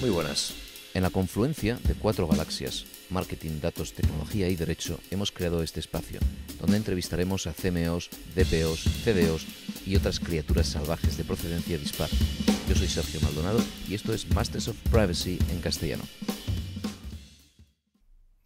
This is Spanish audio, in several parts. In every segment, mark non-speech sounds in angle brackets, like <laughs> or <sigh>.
Muy buenas. En la confluencia de cuatro galaxias, marketing, datos, tecnología y derecho, hemos creado este espacio, donde entrevistaremos a CMOs, DPOs, CDOs y otras criaturas salvajes de procedencia dispar. Yo soy Sergio Maldonado y esto es Masters of Privacy en castellano.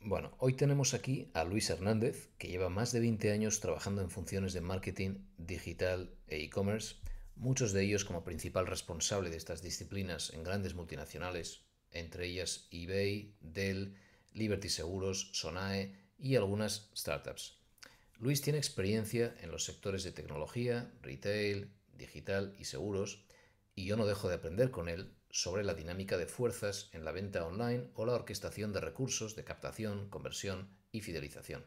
Bueno, hoy tenemos aquí a Luis Hernández, que lleva más de 20 años trabajando en funciones de marketing digital e e-commerce muchos de ellos como principal responsable de estas disciplinas en grandes multinacionales, entre ellas eBay, Dell, Liberty Seguros, Sonae y algunas startups. Luis tiene experiencia en los sectores de tecnología, retail, digital y seguros, y yo no dejo de aprender con él sobre la dinámica de fuerzas en la venta online o la orquestación de recursos de captación, conversión y fidelización.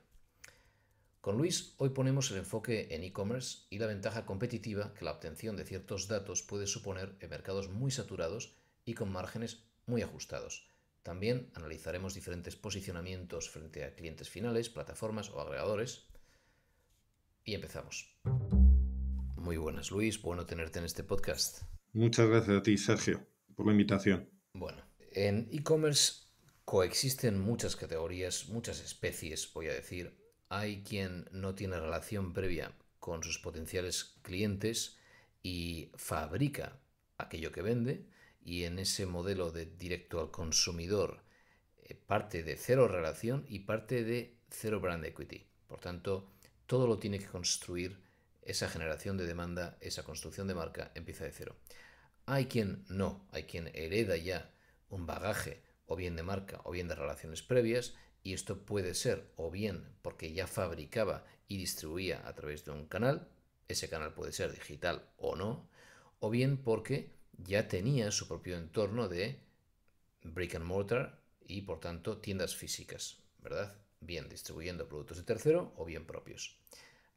Con Luis hoy ponemos el enfoque en e-commerce y la ventaja competitiva que la obtención de ciertos datos puede suponer en mercados muy saturados y con márgenes muy ajustados. También analizaremos diferentes posicionamientos frente a clientes finales, plataformas o agregadores. Y empezamos. Muy buenas Luis, bueno tenerte en este podcast. Muchas gracias a ti Sergio por la invitación. Bueno, en e-commerce coexisten muchas categorías, muchas especies, voy a decir, hay quien no tiene relación previa con sus potenciales clientes y fabrica aquello que vende y en ese modelo de directo al consumidor eh, parte de cero relación y parte de cero brand equity. Por tanto, todo lo tiene que construir esa generación de demanda, esa construcción de marca empieza de cero. Hay quien no, hay quien hereda ya un bagaje o bien de marca o bien de relaciones previas y esto puede ser o bien porque ya fabricaba y distribuía a través de un canal, ese canal puede ser digital o no, o bien porque ya tenía su propio entorno de brick and mortar y por tanto tiendas físicas, ¿verdad? Bien distribuyendo productos de tercero o bien propios.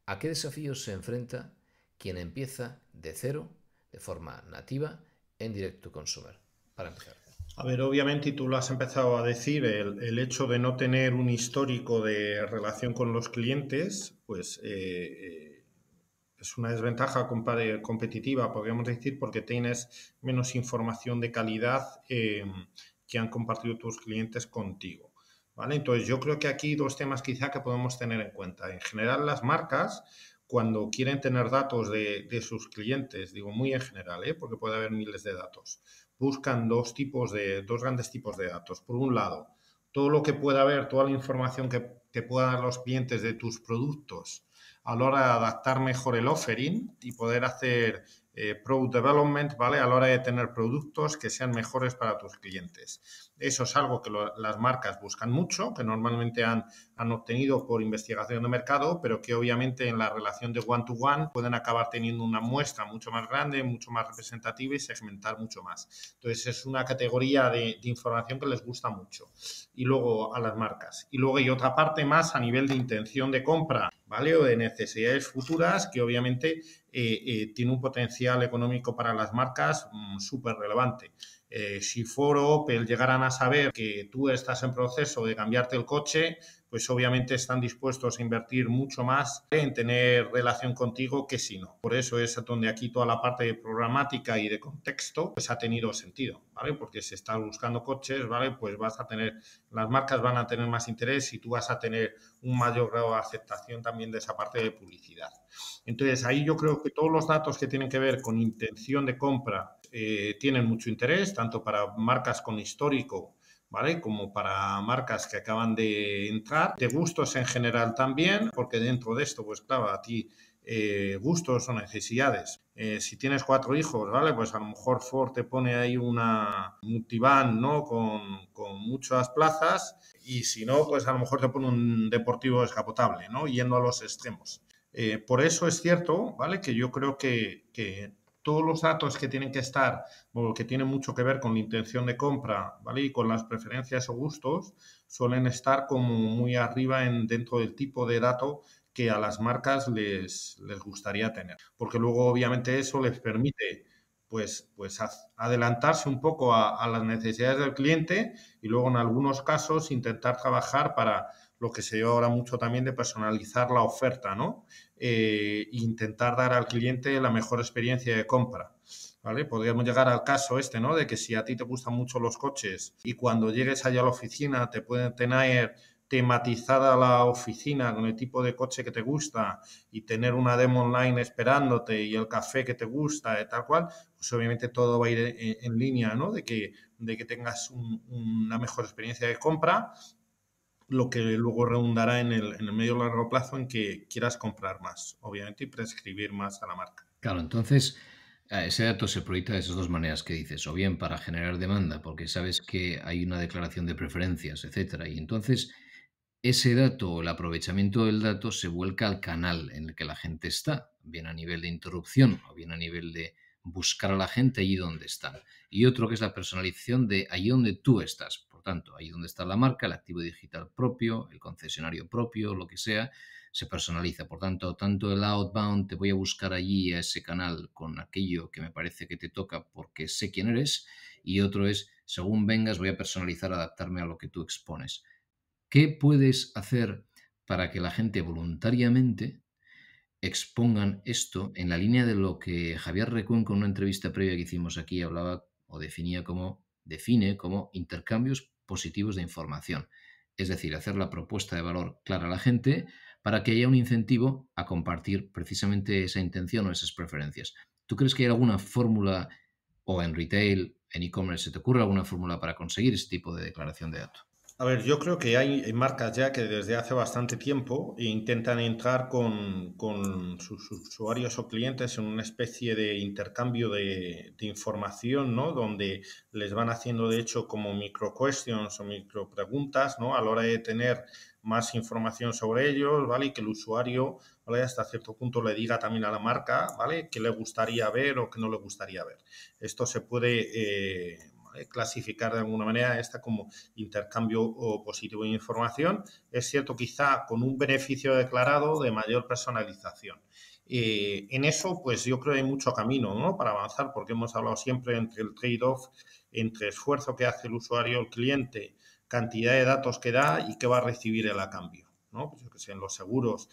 ¿A qué desafíos se enfrenta quien empieza de cero, de forma nativa, en direct to consumer? Para empezar. A ver, obviamente, tú lo has empezado a decir, el, hecho de no tener un histórico de relación con los clientes, pues eh, eh, es una desventaja competitiva, podríamos decir, porque tienes menos información de calidad em, que han compartido tus clientes contigo. ¿vale? Entonces, yo creo que aquí dos temas quizá que podemos tener en cuenta. En general, las marcas, cuando quieren tener datos de, de sus clientes, digo muy en general, ¿eh? porque puede haber miles de datos buscan dos tipos de, dos grandes tipos de datos. Por un lado, todo lo que pueda haber, toda la información que te puedan dar los clientes de tus productos a la hora de adaptar mejor el offering y poder hacer eh, product development, ¿vale? A la hora de tener productos que sean mejores para tus clientes. Eso es algo que las marcas buscan mucho, que normalmente han, obtenido por investigación de mercado, pero que obviamente en la relación de one-to-one pueden acabar teniendo una muestra mucho más grande, mucho más representativa y segmentar mucho más. Entonces es una categoría de, información que les gusta mucho. Y luego a las marcas. Y luego hay otra parte más a nivel de intención de compra, ¿vale? O de necesidades futuras que obviamente eh, eh, tiene un potencial económico para las marcas mm, súper relevante. Eh, si Foro o Opel llegaran a saber que tú estás en proceso de cambiarte el coche, pues obviamente están dispuestos a invertir mucho más en tener relación contigo que si no. Por eso es donde aquí toda la parte de programática y de contexto pues ha tenido sentido, ¿vale? Porque si estás buscando coches, ¿vale? Pues vas a tener, las marcas van a tener más interés y tú vas a tener un mayor grado de aceptación también de esa parte de publicidad. Entonces ahí yo creo que todos los datos que tienen que ver con intención de compra eh, tienen mucho interés, tanto para marcas con histórico ¿vale? Como para marcas que acaban de entrar, de gustos en general también, porque dentro de esto, pues claro, a ti eh, gustos o necesidades. Eh, si tienes cuatro hijos, ¿vale? Pues a lo mejor Ford te pone ahí una multivan, ¿no? Con, muchas plazas y si no, pues a lo mejor te pone un deportivo descapotable, ¿no? Yendo a los extremos. por eso es cierto, ¿vale? Que yo creo que todos los datos que tienen que estar, o que tienen mucho que ver con la intención de compra, ¿vale? Y con las preferencias o gustos, suelen estar como muy arriba en, dentro del tipo de dato que a las marcas les, les gustaría tener. Porque luego, obviamente, eso les permite pues, pues adelantarse un poco a, a las necesidades del cliente y luego en algunos casos intentar trabajar para lo que se lleva ahora mucho también de personalizar la oferta, ¿no? Eh, intentar dar al cliente la mejor experiencia de compra. ¿Vale? Podríamos llegar al caso este, ¿no? De que si a ti te gustan mucho los coches y cuando llegues allá a la oficina te pueden tener tematizada la oficina con el tipo de coche que te gusta y tener una demo online esperándote y el café que te gusta y tal cual, pues obviamente todo va a ir en, línea, ¿no? De que, tengas una mejor experiencia de compra lo que luego redundará en el, medio largo plazo en que quieras comprar más, obviamente, y prescribir más a la marca. Claro, entonces eh, ese dato se proyecta de esas dos maneras que dices, o bien para generar demanda, porque sabes que hay una declaración de preferencias, etcétera, y entonces ese dato o el aprovechamiento del dato se vuelca al canal en el que la gente está, bien a nivel de interrupción o bien a nivel de buscar a la gente allí donde está. Y otro que es la personalización de allí donde tú estás tanto, ahí donde está la marca, el activo digital propio, el concesionario propio, lo que sea, se personaliza. Por tanto, tanto el outbound, te voy a buscar allí a ese canal con aquello que me parece que te toca porque sé quién eres, y otro es, según vengas, voy a personalizar, adaptarme a lo que tú expones. ¿Qué puedes hacer para que la gente voluntariamente expongan esto en la línea de lo que Javier Recuenco con una entrevista previa que hicimos aquí hablaba o definía como define como intercambios positivos de información, es decir, hacer la propuesta de valor clara a la gente para que haya un incentivo a compartir precisamente esa intención o esas preferencias. ¿Tú crees que hay alguna fórmula o en retail, en e-commerce, se te ocurre alguna fórmula para conseguir ese tipo de declaración de datos? A ver, yo creo que hay marcas ya que desde hace bastante tiempo intentan entrar con, sus usuarios o clientes en una especie de intercambio de, información, ¿no? Donde les van haciendo, de hecho, como micro questions o micro preguntas, ¿no? A la hora de tener más información sobre ellos, ¿vale? Y que el usuario, ¿vale? Hasta cierto punto le diga también a la marca, ¿vale? Que le gustaría ver o que no le gustaría ver? Esto se puede... Eh, eh, clasificar de alguna manera esta como intercambio positivo de información. Es cierto, quizá con un beneficio declarado de mayor personalización. Eh, en eso, pues yo creo que hay mucho camino para avanzar, porque hemos hablado siempre entre el trade-off, entre esfuerzo que hace el usuario, el cliente, cantidad de datos que da y qué va a recibir el a cambio. Pues yo que sé, en los seguros,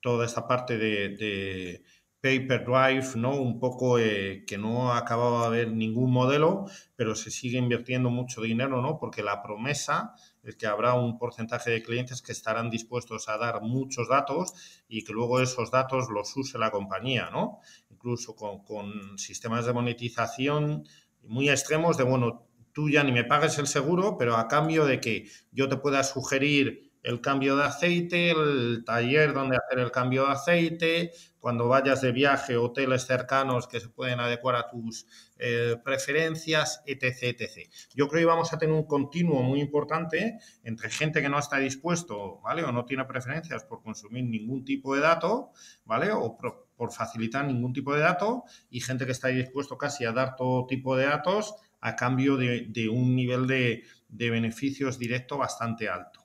toda esta parte de Paper Drive, ¿no? Un poco eh, que no acababa de haber ningún modelo, pero se sigue invirtiendo mucho dinero, ¿no? Porque la promesa es que habrá un porcentaje de clientes que estarán dispuestos a dar muchos datos y que luego esos datos los use la compañía, ¿no? Incluso con, con sistemas de monetización muy extremos de, bueno, tú ya ni me pagues el seguro, pero a cambio de que yo te pueda sugerir el cambio de aceite, el taller donde hacer el cambio de aceite, cuando vayas de viaje, hoteles cercanos que se pueden adecuar a tus eh, preferencias, etc, etc. Yo creo que vamos a tener un continuo muy importante entre gente que no está dispuesto, ¿vale? O no tiene preferencias por consumir ningún tipo de dato, ¿vale? O por, facilitar ningún tipo de dato y gente que está dispuesto casi a dar todo tipo de datos a cambio de, un nivel de, de beneficios directo bastante alto.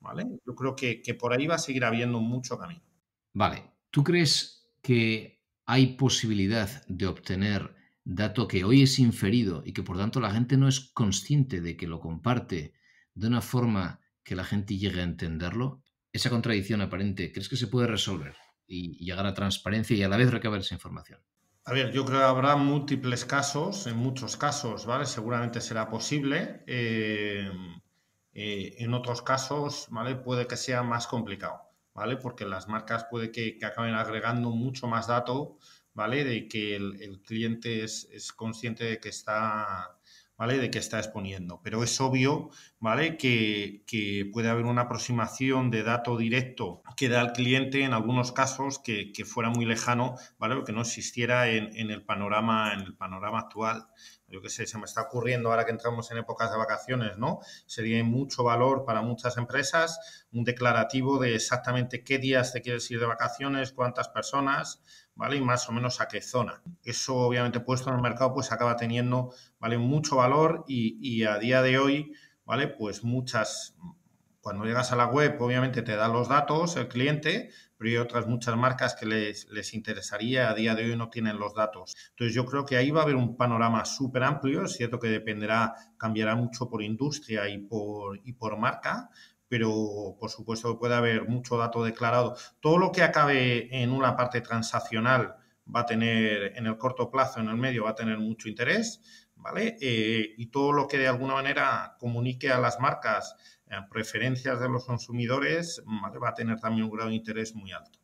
¿vale? Yo creo que, por ahí va a seguir habiendo mucho camino. Vale, ¿tú crees que hay posibilidad de obtener dato que hoy es inferido y que por tanto la gente no es consciente de que lo comparte de una forma que la gente llegue a entenderlo? Esa contradicción aparente, ¿crees que se puede resolver y llegar a transparencia y a la vez recabar esa información? A ver, yo creo que habrá múltiples casos, en muchos casos, ¿vale? Seguramente será posible. Eh, eh, en otros casos, ¿vale? Puede que sea más complicado, ¿vale? Porque las marcas puede que, acaben agregando mucho más dato, ¿vale? De que el, cliente es, consciente de que está, ¿vale? De que está exponiendo. Pero es obvio, ¿vale? Que, puede haber una aproximación de dato directo que da al cliente en algunos casos que, fuera muy lejano, ¿vale? que no existiera el panorama, en el panorama actual, yo qué sé, se me está ocurriendo ahora que entramos en épocas de vacaciones, ¿no? Sería mucho valor para muchas empresas un declarativo de exactamente qué días te quieres ir de vacaciones, cuántas personas, ¿vale? Y más o menos a qué zona. Eso, obviamente, puesto en el mercado, pues acaba teniendo, ¿vale? Mucho valor y, y a día de hoy, ¿vale? Pues muchas, cuando llegas a la web, obviamente te da los datos el cliente, pero hay otras muchas marcas que les, interesaría, a día de hoy no tienen los datos. Entonces yo creo que ahí va a haber un panorama súper amplio, es cierto que dependerá, cambiará mucho por industria y por, por marca, pero por supuesto puede haber mucho dato declarado. Todo lo que acabe en una parte transaccional va a tener en el corto plazo, en el medio, va a tener mucho interés, ¿vale? Eh, y todo lo que de alguna manera comunique a las marcas preferencias de los consumidores, va a tener también un grado de interés muy alto.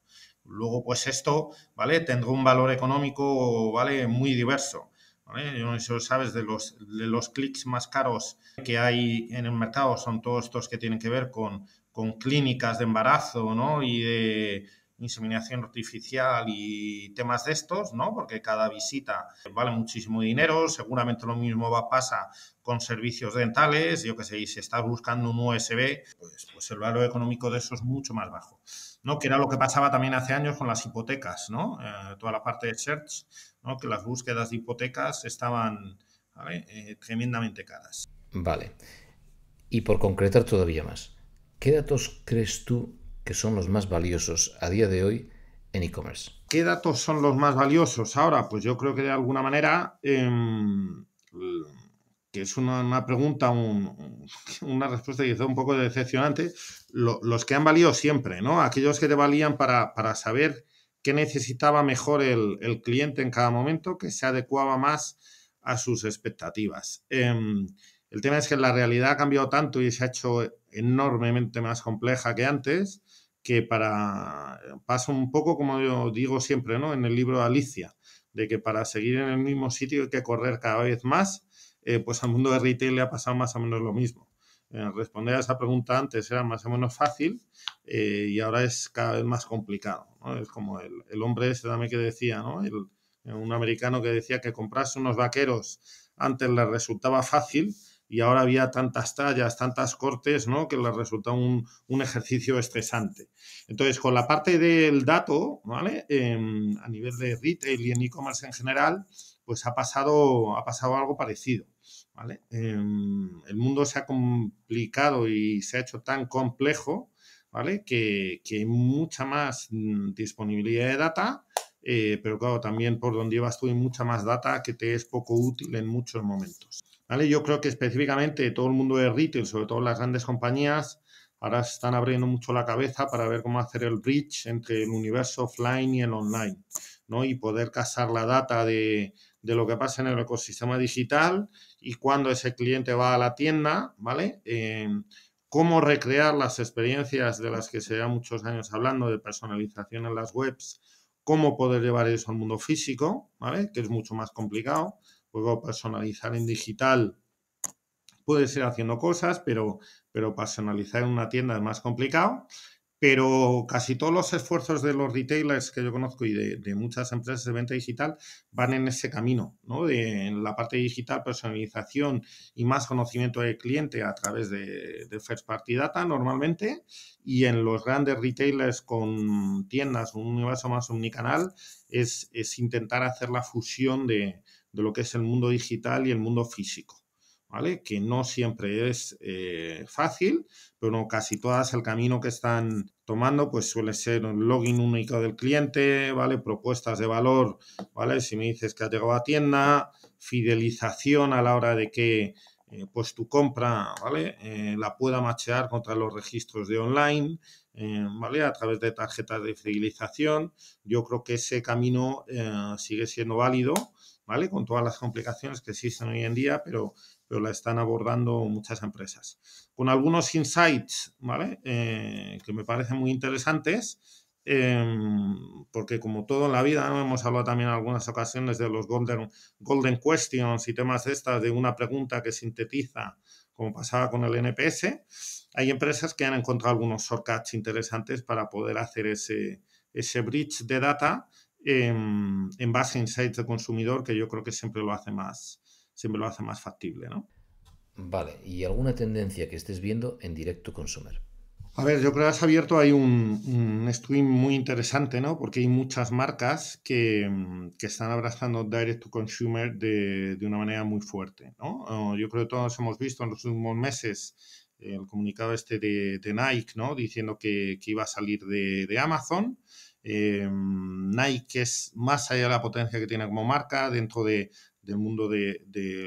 Luego, pues esto, ¿vale? Tendrá un valor económico, ¿vale? Muy diverso. ¿vale? Eso sabes, de los, de los clics más caros que hay en el mercado son todos estos que tienen que ver con, con clínicas de embarazo, ¿no? Y de inseminación artificial y temas de estos, ¿no? Porque cada visita vale muchísimo dinero, seguramente lo mismo va pasa con servicios dentales, yo que sé, y si estás buscando un USB, pues, pues, el valor económico de eso es mucho más bajo, ¿no? Que era lo que pasaba también hace años con las hipotecas, ¿no? Eh, toda la parte de search, ¿no? Que las búsquedas de hipotecas estaban eh, tremendamente caras. Vale. Y por concretar todavía más, ¿qué datos crees tú que son los más valiosos a día de hoy en e-commerce. ¿Qué datos son los más valiosos ahora? Pues yo creo que de alguna manera, em, que es una, pregunta, <laughs> una respuesta quizá un poco decepcionante, los que han valido siempre, ¿no? Aquellos que te valían para, saber qué necesitaba mejor el, cliente en cada momento, que se adecuaba más a sus expectativas. Em, el tema es que la realidad ha cambiado tanto y se ha hecho enormemente más compleja que antes que para eh, pasa un poco como yo digo siempre, ¿no? En el libro Alicia, de que para seguir en el mismo sitio hay que correr cada vez más, eh, pues al mundo de retail le ha pasado más o menos lo mismo. Eh, responder a esa pregunta antes era más o menos fácil y ahora es cada vez más complicado. Es como el, hombre ese también que decía, ¿no? un americano que decía que comprarse unos vaqueros antes le resultaba fácil y ahora había tantas tallas, tantas cortes, ¿no? que les resulta un, ejercicio estresante. Entonces, con la parte del dato, ¿vale? Em, a nivel de retail y en e-commerce en general, pues ha pasado, ha pasado algo parecido. ¿vale? Em, el mundo se ha complicado y se ha hecho tan complejo ¿vale? que, hay mucha más mm, disponibilidad de data. Eh, pero claro, también por donde llevas tú hay mucha más data que te es poco útil en muchos momentos. Yo creo que específicamente todo el mundo de retail, sobre todo las grandes compañías, ahora se están abriendo mucho la cabeza para ver cómo hacer el bridge entre el universo offline y el online, ¿no? Y poder casar la data de, lo que pasa en el ecosistema digital y cuando ese cliente va a la tienda, ¿vale? Em, cómo recrear las experiencias de las que se da muchos años hablando, de personalización en las webs, cómo poder llevar eso al mundo físico, ¿vale? Que es mucho más complicado personalizar en digital, puede ser haciendo cosas, pero, pero personalizar en una tienda es más complicado. Pero casi todos los esfuerzos de los retailers que yo conozco y de, muchas empresas de venta digital van en ese camino, ¿no? De, en la parte digital, personalización y más conocimiento del cliente a través de, First Party Data normalmente. Y en los grandes retailers con tiendas, un universo más omnicanal, es, es intentar hacer la fusión de, de lo que es el mundo digital y el mundo físico. ¿Vale? Que no siempre es eh, fácil, pero casi todas el camino que están tomando pues suele ser un login único del cliente, ¿vale? Propuestas de valor, ¿vale? Si me dices que has llegado a tienda, fidelización a la hora de que eh, pues tu compra, ¿vale? Eh, la pueda machear contra los registros de online, ¿vale? A través de tarjetas de fidelización. Yo creo que ese camino sigue siendo válido ¿vale? Con todas las complicaciones que existen hoy en día, pero, pero la están abordando muchas empresas. Con algunos insights, ¿vale? Eh, que me parecen muy interesantes, em, porque como todo en la vida, hemos hablado también en algunas ocasiones de los golden, golden questions y temas estas de una pregunta que sintetiza, como pasaba con el NPS, hay empresas que han encontrado algunos shortcuts interesantes para poder hacer ese, ese bridge de data Em, en, base a insights de consumidor, que yo creo que siempre lo hace más, siempre lo hace más factible, ¿no? Vale, ¿y alguna tendencia que estés viendo en directo consumer? A ver, yo creo que has abierto ahí un, stream muy interesante, ¿no? Porque hay muchas marcas que, están abrazando direct to consumer de, una manera muy fuerte, ¿no? Yo creo que todos hemos visto en los últimos meses el comunicado este de, Nike, ¿no? Diciendo que, iba a salir de, de Amazon. Em, Nike es más allá de la potencia que tiene como marca dentro del mundo de,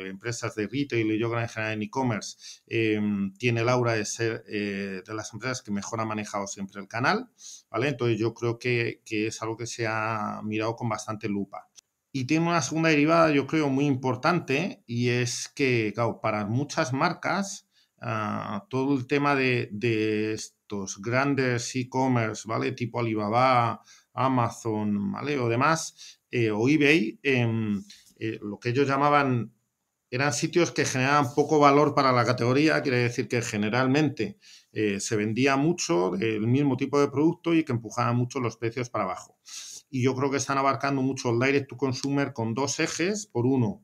empresas de retail y yo creo en general en e-commerce, em, tiene el aura de ser eh, de las empresas que mejor ha manejado siempre el canal, ¿vale? Entonces yo creo que, es algo que se ha mirado con bastante lupa. Y tiene una segunda derivada, yo creo, muy importante, y es que, claro, para muchas marcas, ah, todo el tema de, de grandes e-commerce, ¿vale? Tipo Alibaba, Amazon, ¿vale? O demás, eh, o eBay, em, eh, lo que ellos llamaban eran sitios que generaban poco valor para la categoría, quiere decir que generalmente eh, se vendía mucho el mismo tipo de producto y que empujaban mucho los precios para abajo. Y yo creo que están abarcando mucho el direct to consumer con dos ejes. Por uno,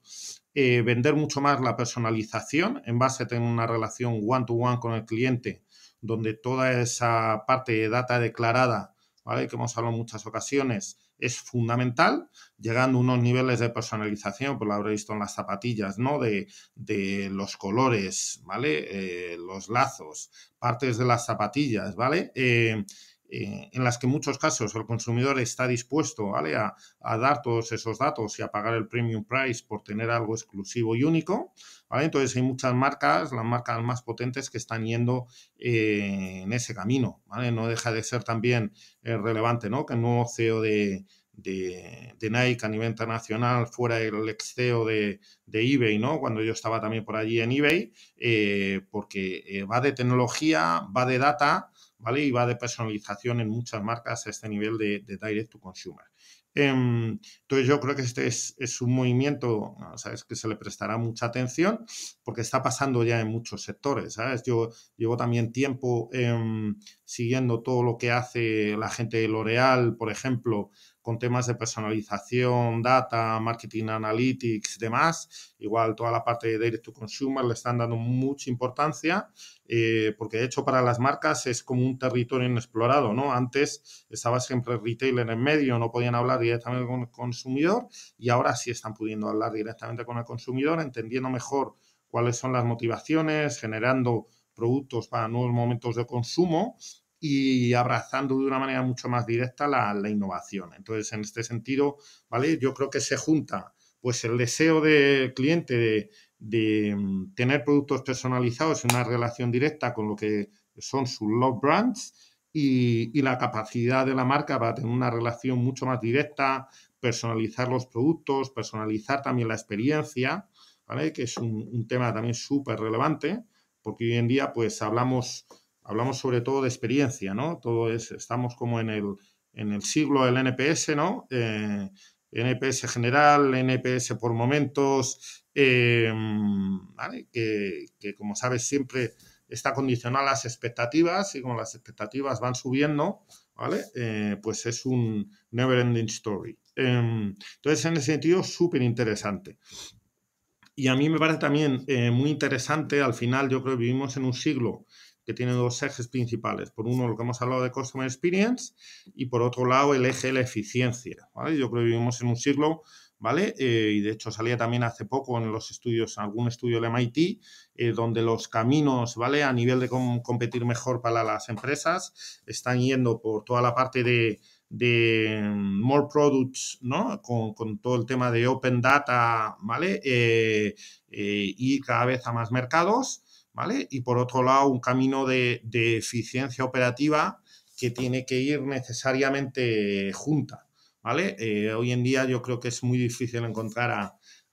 vender mucho más la personalización en base a tener una relación one to -one con el cliente donde toda esa parte de data declarada, ¿vale? que hemos hablado en muchas ocasiones, es fundamental, llegando a unos niveles de personalización, pues lo habréis visto en las zapatillas, ¿no? De, de los colores, ¿vale? Eh, los lazos, partes de las zapatillas, ¿vale? Eh, eh, en las que en muchos casos el consumidor está dispuesto a, dar todos esos datos y a pagar el premium price por tener algo exclusivo y único. Entonces hay muchas marcas, las marcas más potentes que están yendo eh, en ese camino. No deja de ser también eh, relevante que el nuevo CEO de, Nike a nivel internacional fuera el ex CEO de, eBay, ¿no? Cuando yo estaba también por allí en eBay, porque va de tecnología, va de data y va de personalización en muchas marcas a este nivel de, direct to consumer. Em, entonces yo creo que este es, un movimiento, ¿sabes? Que se le prestará mucha atención porque está pasando ya en muchos sectores, Yo llevo también tiempo em, siguiendo todo lo que hace la gente de L'Oreal, por ejemplo, con temas de personalización, data, marketing analytics, demás. Igual toda la parte de direct to consumer le están dando mucha importancia eh, porque de hecho para las marcas es como un territorio inexplorado, ¿no? Antes estaba siempre el retailer en el medio, no podían hablar directamente con el consumidor y ahora sí están pudiendo hablar directamente con el consumidor, entendiendo mejor cuáles son las motivaciones, generando productos para nuevos momentos de consumo y abrazando de una manera mucho más directa la, innovación. Entonces, en este sentido, ¿vale? Yo creo que se junta pues el deseo del cliente de, mm, tener productos personalizados en una relación directa con lo que son sus love brands y, la capacidad de la marca para tener una relación mucho más directa, personalizar los productos, personalizar también la experiencia, que es un, tema también súper relevante, porque hoy en día pues hablamos hablamos sobre todo de experiencia, ¿no? Todo es, estamos como en el, en el siglo del NPS, ¿no? Eh, NPS general, NPS por momentos, eh, ¿vale? que, como sabes siempre está condicionada a las expectativas y como las expectativas van subiendo, ¿vale? Eh, pues es un never ending story. entonces, en ese sentido, súper interesante. Y a mí me parece también muy interesante, al final yo creo que vivimos en un siglo que tiene dos ejes principales. Por uno, lo que hemos hablado de Customer Experience y por otro lado, el eje de la eficiencia. Yo creo que vivimos en un siglo ¿vale? Eh, y de hecho salía también hace poco en los estudios, algún estudio del MIT, eh, donde los caminos, ¿vale? A nivel de competir mejor para las empresas, están yendo por toda la parte de, mm, more products, ¿no? Con, todo el tema de open data, ¿vale? Eh, y cada vez a más mercados. Y por otro lado, un camino de, eficiencia operativa que tiene que ir necesariamente junta, eh, hoy en día yo creo que es muy difícil encontrar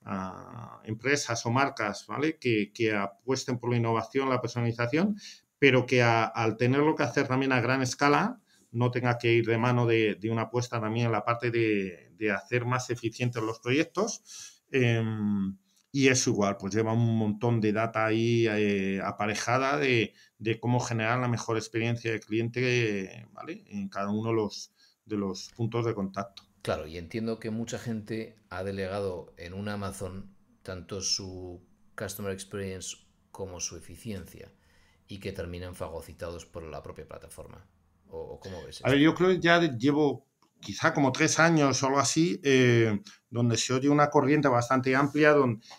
a, empresas o marcas, Que, apuesten por la innovación, la personalización, pero que al al tenerlo que hacer también a gran escala, no tenga que ir de mano de, una apuesta también en la parte de, hacer más eficientes los proyectos. Em, y es igual, pues lleva un montón de data ahí eh, aparejada de, cómo generar la mejor experiencia del cliente ¿vale? en cada uno de los, de los puntos de contacto. Claro, y entiendo que mucha gente ha delegado en una Amazon tanto su Customer Experience como su eficiencia y que terminan fagocitados por la propia plataforma. ¿O cómo ves? A ver, yo creo que ya llevo quizá como tres años o algo así, eh, donde se oye una corriente bastante amplia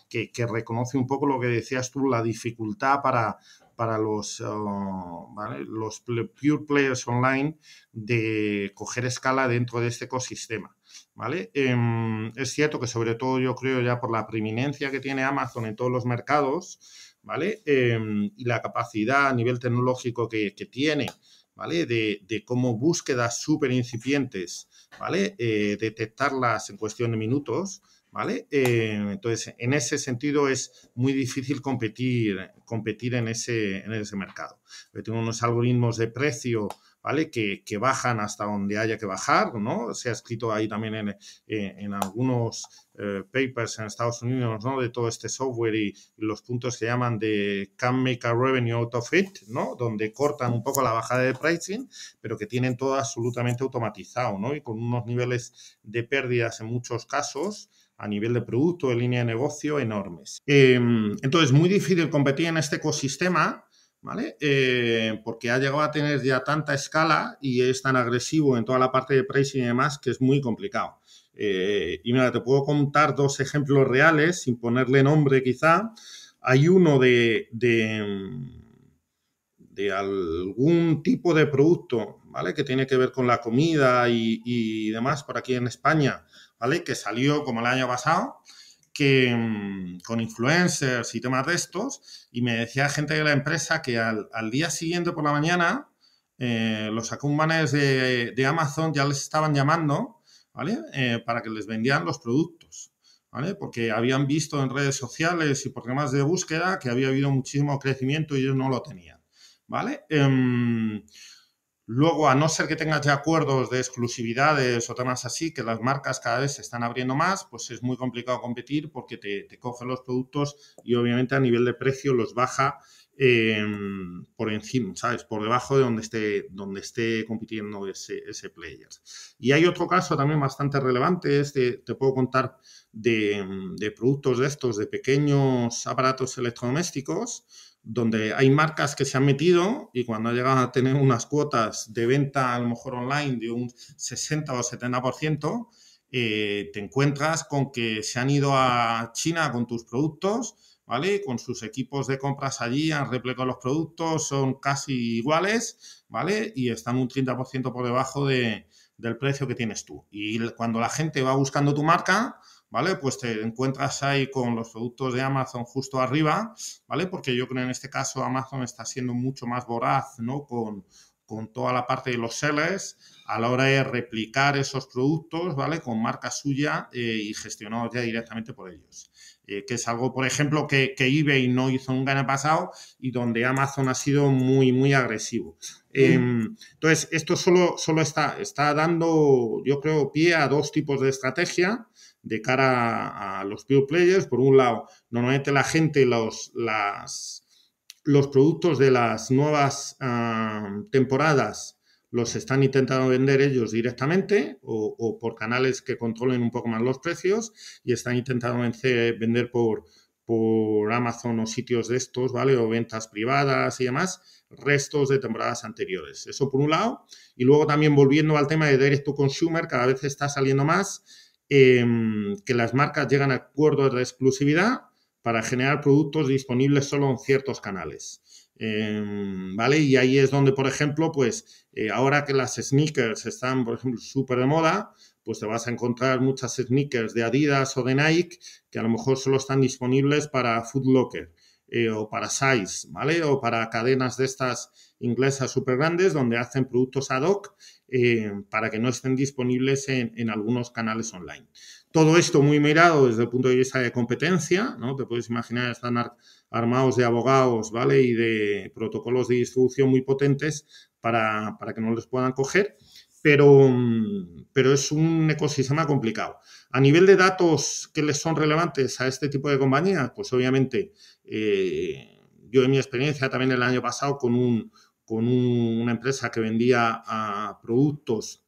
que, reconoce un poco lo que decías tú, la dificultad para, para los, eh, los pure players online de coger escala dentro de este ecosistema. ¿vale? Em, es cierto que sobre todo yo creo ya por la preeminencia que tiene Amazon en todos los mercados, ¿vale? Em, y la capacidad a nivel tecnológico que, tiene, ¿vale? De, de cómo búsquedas súper incipientes ¿vale? Eh, detectarlas en cuestión de minutos, ¿vale? Eh, entonces, en ese sentido es muy difícil competir, competir en, ese, en ese mercado. tengo unos algoritmos de precio ¿vale? Que, bajan hasta donde haya que bajar, ¿no? Se ha escrito ahí también en, eh, algunos eh, papers en Estados Unidos, ¿no? De todo este software y, los puntos que llaman de can make a revenue out of it, ¿no? Donde cortan un poco la bajada de pricing, pero que tienen todo absolutamente automatizado, ¿no? Y con unos niveles de pérdidas en muchos casos a nivel de producto, de línea de negocio, enormes. Em, entonces, muy difícil competir en este ecosistema ¿vale? Eh, porque ha llegado a tener ya tanta escala y es tan agresivo en toda la parte de pricing y demás que es muy complicado. Eh, y mira, te puedo contar dos ejemplos reales, sin ponerle nombre quizá. Hay uno de, de, algún tipo de producto, ¿vale? Que tiene que ver con la comida y, y demás por aquí en España, ¿vale? Que salió como el año pasado que mm, con influencers y temas de estos, y me decía gente de la empresa que al, día siguiente por la mañana eh, los acumbanes de, Amazon ya les estaban llamando, eh, para que les vendían los productos, Porque habían visto en redes sociales y por temas de búsqueda que había habido muchísimo crecimiento y ellos no lo tenían, ¿vale? Em, Luego, a no ser que tengas ya acuerdos de exclusividades o temas así, que las marcas cada vez se están abriendo más, pues es muy complicado competir porque te, cogen los productos y obviamente a nivel de precio los baja em, por encima, ¿sabes? Por debajo de donde esté, donde esté compitiendo ese, ese player. Y hay otro caso también bastante relevante, es te puedo contar de, de productos de estos, de pequeños aparatos electrodomésticos, donde hay marcas que se han metido y cuando llegan a tener unas cuotas de venta a lo mejor online de un 60 o 70%, eh, te encuentras con que se han ido a China con tus productos, ¿vale? Con sus equipos de compras allí, han replicado los productos, son casi iguales, ¿vale? Y están un 30% por debajo del precio que tienes tú. Y cuando la gente va buscando tu marca, ¿vale? Pues te encuentras ahí con los productos de Amazon justo arriba, ¿vale? Porque yo creo que en este caso Amazon está siendo mucho más voraz, ¿no? Con, toda la parte de los sellers a la hora de replicar esos productos, ¿vale? Con marca suya eh, y gestionados ya directamente por ellos. Eh, que es algo, por ejemplo, que, que eBay no hizo un el pasado y donde Amazon ha sido muy, muy agresivo. Em, entonces, esto solo, solo está, está dando, yo creo, pie a dos tipos de estrategia de cara a, los pure players. Por un lado, normalmente la gente, los, las, los productos de las nuevas ah, temporadas los están intentando vender ellos directamente o, por canales que controlen un poco más los precios y están intentando vender por, por Amazon o sitios de estos, ¿vale? O ventas privadas y demás, restos de temporadas anteriores. Eso por un lado. Y luego también volviendo al tema de Direct to Consumer, cada vez está saliendo más Em, que las marcas llegan a acuerdos de exclusividad para generar productos disponibles solo en ciertos canales. Em, ¿Vale? Y ahí es donde, por ejemplo, pues eh, ahora que las sneakers están, por ejemplo, súper de moda, pues te vas a encontrar muchas sneakers de Adidas o de Nike que a lo mejor solo están disponibles para Foot Locker eh, o para Size, ¿vale? O para cadenas de estas inglesas súper grandes donde hacen productos ad hoc eh, para que no estén disponibles en, algunos canales online. Todo esto muy mirado desde el punto de vista de competencia, ¿no? Te puedes imaginar, están armados de abogados, ¿vale? Y de protocolos de distribución muy potentes para, que no les puedan coger, pero, pero es un ecosistema complicado. A nivel de datos que les son relevantes a este tipo de compañía, pues obviamente... Eh, yo en mi experiencia también el año pasado con un, con una empresa que vendía productos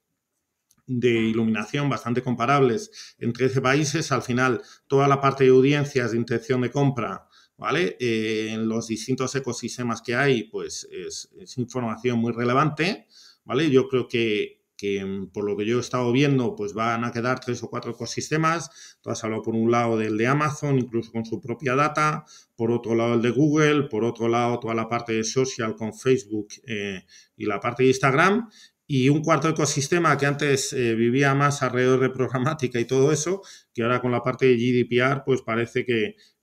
de iluminación bastante comparables en 13 países. Al final, toda la parte de audiencias de intención de compra, ¿vale? Eh, en los distintos ecosistemas que hay, pues es, es información muy relevante, ¿vale? Yo creo que que mm, por lo que yo he estado viendo, pues van a quedar tres o cuatro ecosistemas. Tú por un lado del de Amazon, incluso con su propia data, por otro lado el de Google, por otro lado toda la parte de social con Facebook eh, y la parte de Instagram. Y un cuarto ecosistema que antes eh, vivía más alrededor de programática y todo eso, que ahora con la parte de GDPR, pues parece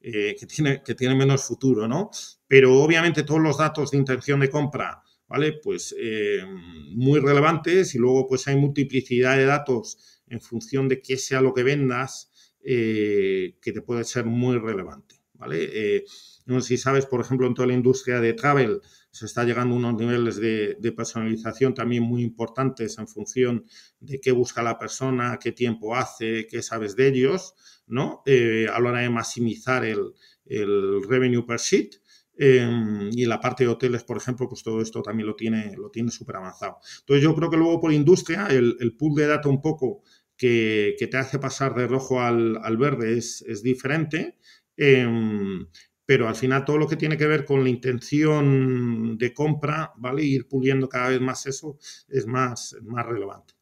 eh, que, tiene, que tiene menos futuro, ¿no? Pero obviamente todos los datos de intención de compra, ¿vale? Pues eh, muy relevantes y luego pues hay multiplicidad de datos en función de qué sea lo que vendas eh, que te puede ser muy relevante, ¿vale? Eh, no si sabes, por ejemplo, en toda la industria de travel se está llegando a unos niveles de, personalización también muy importantes en función de qué busca la persona, qué tiempo hace, qué sabes de ellos, ¿no? a la hora de maximizar el, el revenue per sheet, Em, y la parte de hoteles, por ejemplo, pues todo esto también lo tiene, lo tiene súper avanzado. Entonces yo creo que luego por industria, el, pool de datos un poco que, te hace pasar de rojo al, verde es, diferente. Em, pero al final todo lo que tiene que ver con la intención de compra, ¿vale? Ir puliendo cada vez más eso es más, más relevante.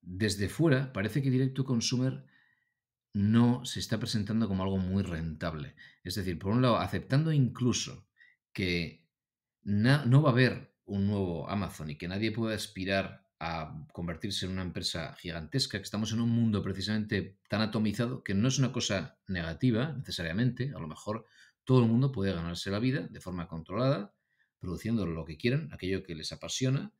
Desde fuera, parece que Directo Consumer no se está presentando como algo muy rentable. Es decir, por un lado, aceptando incluso que no va a haber un nuevo Amazon y que nadie pueda aspirar a convertirse en una empresa gigantesca, que estamos en un mundo precisamente tan atomizado que no es una cosa negativa necesariamente, a lo mejor todo el mundo puede ganarse la vida de forma controlada, produciendo lo que quieran, aquello que les apasiona,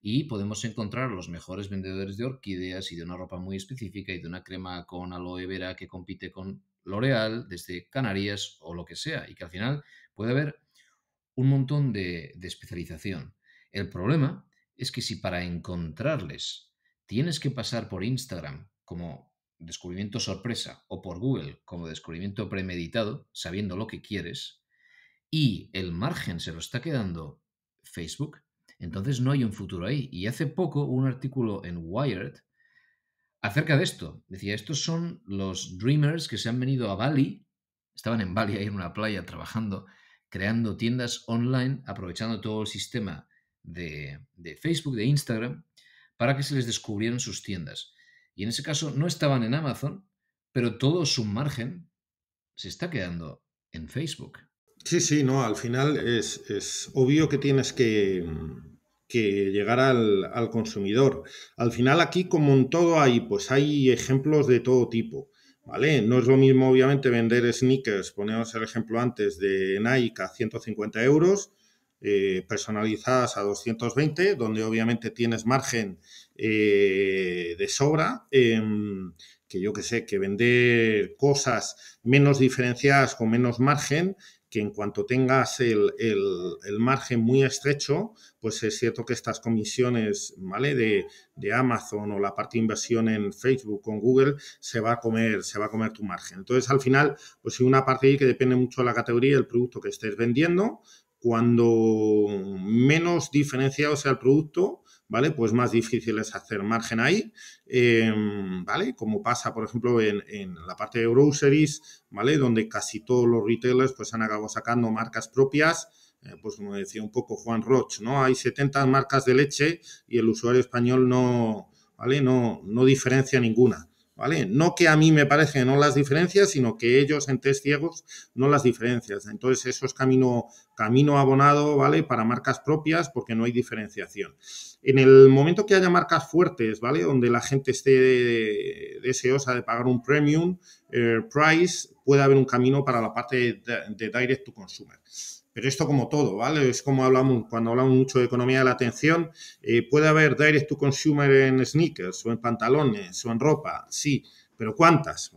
y podemos encontrar los mejores vendedores de orquídeas y de una ropa muy específica y de una crema con aloe vera que compite con L'Oreal desde Canarias o lo que sea y que al final puede haber un montón de, de especialización. El problema es que si para encontrarles tienes que pasar por Instagram como descubrimiento sorpresa o por Google como descubrimiento premeditado, sabiendo lo que quieres, y el margen se lo está quedando Facebook, entonces no hay un futuro ahí. Y hace poco un artículo en Wired acerca de esto. Decía, estos son los dreamers que se han venido a Bali, estaban en Bali ahí en una playa trabajando, creando tiendas online, aprovechando todo el sistema de, Facebook, de Instagram, para que se les descubrieran sus tiendas. Y en ese caso no estaban en Amazon, pero todo su margen se está quedando en Facebook. Sí, sí, no, al final es obvio que tienes que, que llegar al, consumidor. Al final aquí, como en todo, hay, pues hay ejemplos de todo tipo. ¿Vale? No es lo mismo, obviamente, vender sneakers, ponemos el ejemplo antes, de Nike a 150 euros, eh, personalizadas a 220, donde obviamente tienes margen eh, de sobra, em, que yo que sé, que vender cosas menos diferenciadas con menos margen, que en cuanto tengas el, margen muy estrecho, pues es cierto que estas comisiones ¿vale? de, Amazon o la parte de inversión en Facebook con Google se va a comer, se va a comer tu margen. Entonces, al final, pues hay una parte que depende mucho de la categoría y el producto que estés vendiendo. Cuando menos diferenciado sea el producto, ¿vale? Pues más difícil es hacer margen ahí, em, ¿vale? Como pasa, por ejemplo, en, la parte de groceries, ¿vale? Donde casi todos los retailers pues han acabado sacando marcas propias, eh, pues como decía un poco Juan Roch, ¿no? Hay 70 marcas de leche y el usuario español no, ¿vale? No, no diferencia ninguna. ¿vale? No que a mí me parece no las diferencias, sino que ellos en test ciegos no las diferencias. Entonces, eso es camino, camino abonado, ¿vale? Para marcas propias, porque no hay diferenciación. En el momento que haya marcas fuertes, ¿vale? Donde la gente esté deseosa de pagar un premium eh, price, puede haber un camino para la parte de direct to consumer. Pero esto como todo, ¿vale? Es como hablamos cuando hablamos mucho de economía de la atención, eh, puede haber direct to consumer en sneakers o en pantalones o en ropa, sí, pero ¿cuántas?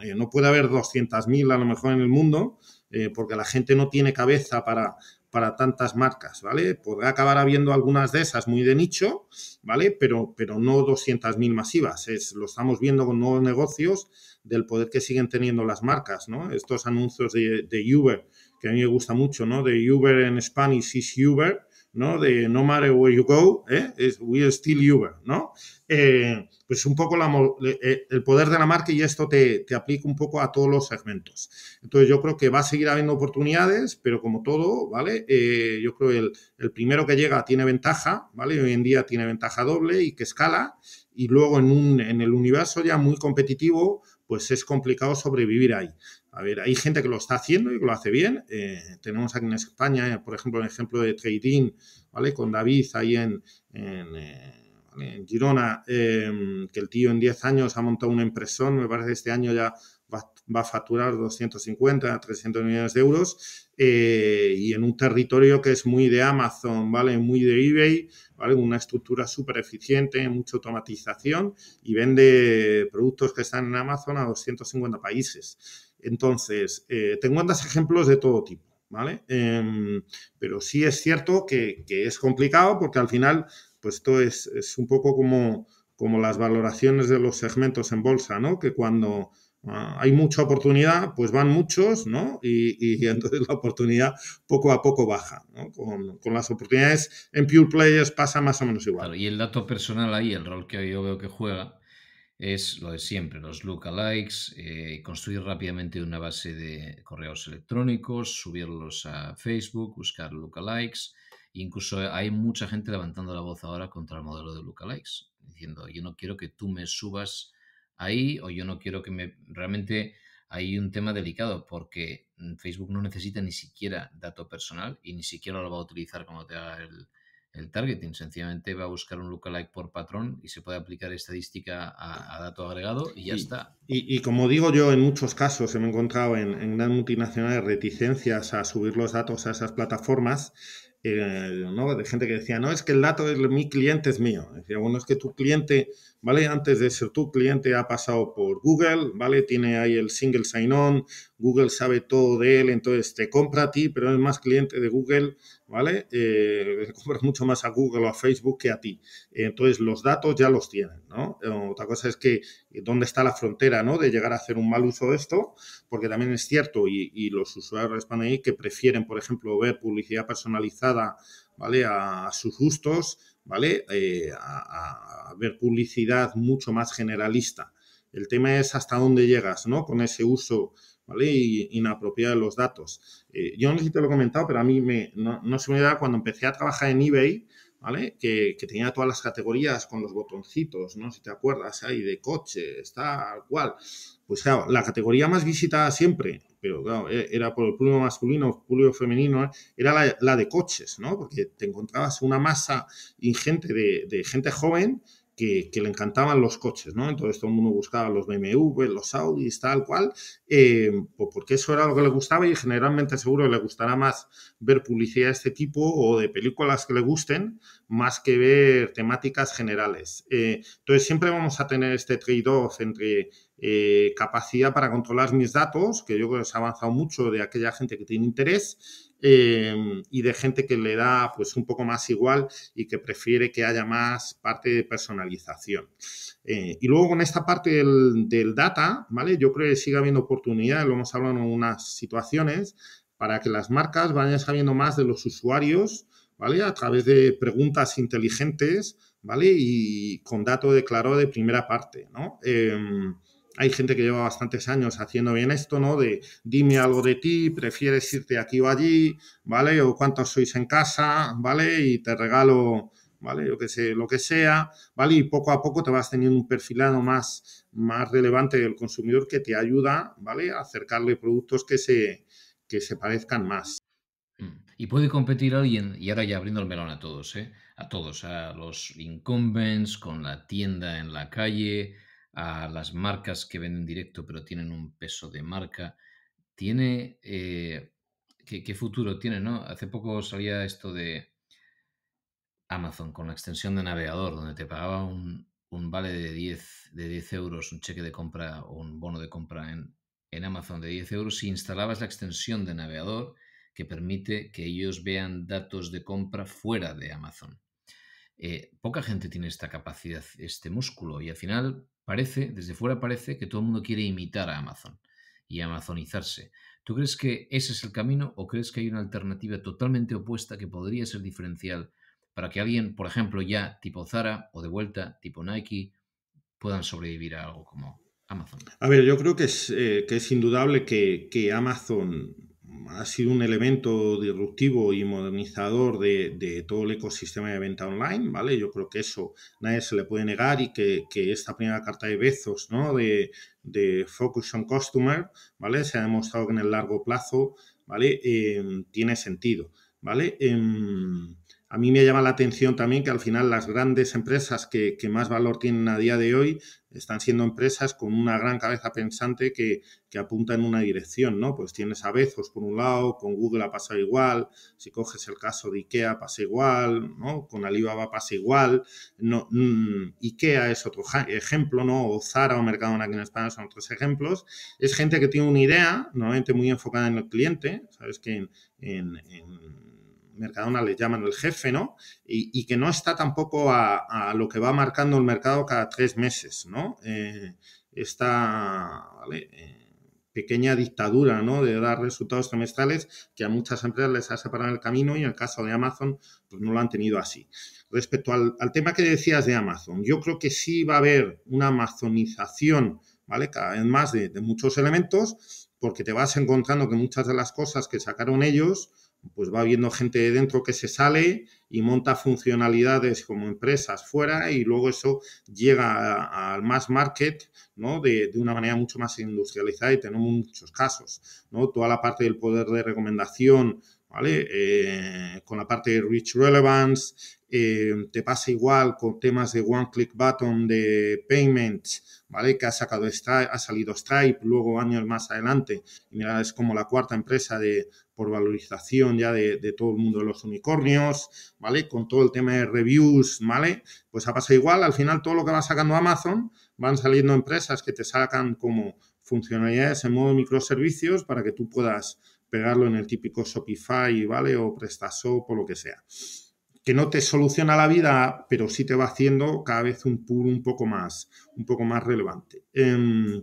Eh, no puede haber 200.000 a lo mejor en el mundo eh, porque la gente no tiene cabeza para, para tantas marcas, ¿vale? Podrá acabar habiendo algunas de esas muy de nicho, ¿vale? Pero, pero no 200.000 masivas. Es, lo estamos viendo con nuevos negocios del poder que siguen teniendo las marcas, ¿no? Estos anuncios de, de Uber que a mí me gusta mucho, ¿no? De Uber en Spanish is Uber, ¿no? De no matter where you go, ¿eh? we are still Uber, ¿no? Eh, pues un poco eh, el poder de la marca y esto te, aplica un poco a todos los segmentos. Entonces yo creo que va a seguir habiendo oportunidades, pero como todo, ¿vale? Eh, yo creo que el, el, primero que llega tiene ventaja, ¿vale? Hoy en día tiene ventaja doble y que escala y luego en, un, en el universo ya muy competitivo, pues es complicado sobrevivir ahí. A ver, hay gente que lo está haciendo y que lo hace bien. Eh, tenemos aquí en España, eh, por ejemplo, el ejemplo de trading, ¿vale? Con David ahí en, eh, Girona, em, que el tío en 10 años ha montado una impresión, me parece que este año ya va, va a facturar 250, 300 millones de euros, y en un territorio que es muy de Amazon, ¿vale? Muy de eBay, ¿vale? Una estructura súper eficiente, mucha automatización, y vende productos que están en Amazon a 250 países. Entonces, tengo eh, te ejemplos de todo tipo, ¿vale? Em, pero sí es cierto que, es complicado porque al final, pues esto es, un poco como, como las valoraciones de los segmentos en bolsa, ¿no? Que cuando ah, hay mucha oportunidad, pues van muchos, ¿no? Y, <laughs> entonces la oportunidad poco a poco baja, ¿no? Con, las oportunidades en pure players pasa más o menos igual. y el dato personal ahí, el rol que yo veo que juega, es lo de siempre, los lookalikes, eh, construir rápidamente una base de correos electrónicos, subirlos a Facebook, buscar lookalikes. Incluso hay mucha gente levantando la voz ahora contra el modelo de lookalikes, diciendo yo no quiero que tú me subas ahí o yo no quiero que me... Realmente hay un tema delicado porque Facebook no necesita ni siquiera dato personal y ni siquiera lo va a utilizar cuando te haga el, el targeting. Sencillamente va a buscar un lookalike por patrón y se puede aplicar estadística a, dato agregado y ya está. Y, como digo yo, en muchos casos me he encontrado en, grandes multinacionales reticencias a subir los datos a esas plataformas. Eh, de gente que decía, no, es que el dato de mi cliente es mío. Decía, bueno, es que tu cliente, ¿vale? Antes de ser tu cliente ha pasado por Google, ¿vale? Tiene ahí el single sign-on, Google sabe todo de él, entonces te compra a ti, pero es más cliente de Google, ¿vale? Eh, compras mucho más a Google o a Facebook que a ti. Entonces los datos ya los tienen, ¿no? Otra cosa es que eh, dónde está la frontera, ¿no? De llegar a hacer un mal uso de esto, porque también es cierto, y, los usuarios responden ahí, que prefieren, por ejemplo, ver publicidad personalizada, ¿vale? a, sus gustos, ¿vale? Eh, a, ver publicidad mucho más generalista. El tema es hasta dónde llegas, ¿no? Con ese uso ¿vale? Y inapropiada de los datos. Eh, yo no sé si te lo he comentado, pero a mí me, no, se me da cuando empecé a trabajar en eBay, ¿vale? Que, tenía todas las categorías con los botoncitos, ¿no? Si te acuerdas, ahí de coches, tal cual. Pues claro, la categoría más visitada siempre, pero claro, e, era por el público masculino, público femenino, ¿eh? era la, de coches, ¿no? Porque te encontrabas una masa ingente de gente joven que, le encantaban los coches, ¿no? Entonces todo el mundo buscaba los BMW, los Audis, tal cual, eh, porque eso era lo que le gustaba y generalmente seguro le gustará más ver publicidad de este tipo o de películas que le gusten más que ver temáticas generales. Eh, entonces siempre vamos a tener este trade-off entre eh, capacidad para controlar mis datos, que yo creo que se ha avanzado mucho de aquella gente que tiene interés eh, y de gente que le da pues un poco más igual y que prefiere que haya más parte de personalización. Eh, y luego con esta parte del, data, ¿vale? Yo creo que sigue habiendo oportunidad, lo hemos hablado en unas situaciones, para que las marcas vayan sabiendo más de los usuarios, ¿vale? A través de preguntas inteligentes, ¿vale? Y con dato declarado de primera parte, ¿no? hay gente que lleva bastantes años haciendo bien esto, ¿no? De dime algo de ti, prefieres irte aquí o allí, ¿vale? O cuántos sois en casa, ¿vale? Y te regalo, ¿vale? Yo que sé, lo que sea, ¿vale? Y poco a poco te vas teniendo un perfilado más, más relevante del consumidor que te ayuda, ¿vale? A acercarle productos que se, que se parezcan más. Mm. Y puede competir alguien, y ahora ya abriendo el melón a todos, ¿eh? A todos, a los incumbents, con la tienda en la calle, a las marcas que venden directo pero tienen un peso de marca. Tiene. Eh, ¿qué, futuro tiene, Hace poco salía esto de Amazon con la extensión de navegador, donde te pagaba un, vale de 10, de 10 euros, un cheque de compra o un bono de compra en, Amazon de 10 euros si instalabas la extensión de navegador que permite que ellos vean datos de compra fuera de Amazon. Eh, poca gente tiene esta capacidad, este músculo, y al final Parece, desde fuera parece que todo el mundo quiere imitar a Amazon y amazonizarse. ¿Tú crees que ese es el camino o crees que hay una alternativa totalmente opuesta que podría ser diferencial para que alguien, por ejemplo, ya tipo Zara o de vuelta tipo Nike, puedan sobrevivir a algo como Amazon? A ver, yo creo que es, eh, que es indudable que, que Amazon ha sido un elemento disruptivo y modernizador de, todo el ecosistema de venta online, ¿vale? Yo creo que eso nadie se le puede negar y que, esta primera carta de besos, ¿no? De, Focus on Customer, ¿vale? Se ha demostrado que en el largo plazo, ¿vale? Eh, tiene sentido, ¿vale? Em, a mí me llama la atención también que al final las grandes empresas que, más valor tienen a día de hoy están siendo empresas con una gran cabeza pensante que, apunta en una dirección, ¿no? Pues tienes a Bezos por un lado, con Google ha pasado igual, si coges el caso de IKEA pasa igual, ¿no? Con Alibaba pasa igual, no, mm, IKEA es otro ejemplo, ¿no? O Zara o Mercadona aquí en España son otros ejemplos. Es gente que tiene una idea, normalmente muy enfocada en el cliente, ¿sabes? Que en Mercadona le llaman el jefe, ¿no? Y, que no está tampoco a, lo que va marcando el mercado cada tres meses, ¿no? Eh, esta eh, pequeña dictadura, ¿no? De dar resultados trimestrales que a muchas empresas les ha separado el camino y en el caso de Amazon, pues no lo han tenido así. Respecto al, tema que decías de Amazon, yo creo que sí va a haber una amazonización, ¿vale? Cada vez más de, de muchos elementos porque te vas encontrando que muchas de las cosas que sacaron ellos pues va viendo gente de dentro que se sale y monta funcionalidades como empresas fuera y luego eso llega al mass market ¿no? De, una manera mucho más industrializada y tenemos muchos casos. ¿no? Toda la parte del poder de recomendación ¿vale? Eh, con la parte de Rich Relevance, eh, te pasa igual con temas de One Click Button de Payments, ¿vale? Que ha, sacado ha salido Stripe, luego años más adelante, y mira, es como la cuarta empresa de, por valorización ya de, todo el mundo de los unicornios, ¿vale? Con todo el tema de reviews, ¿vale? Pues ha pasado igual, al final todo lo que va sacando Amazon, van saliendo empresas que te sacan como funcionalidades en modo microservicios para que tú puedas pegarlo en el típico Shopify, ¿vale? O PrestaShop o lo que sea. Que no te soluciona la vida, pero sí te va haciendo cada vez un pool un poco más, un poco más relevante. Em,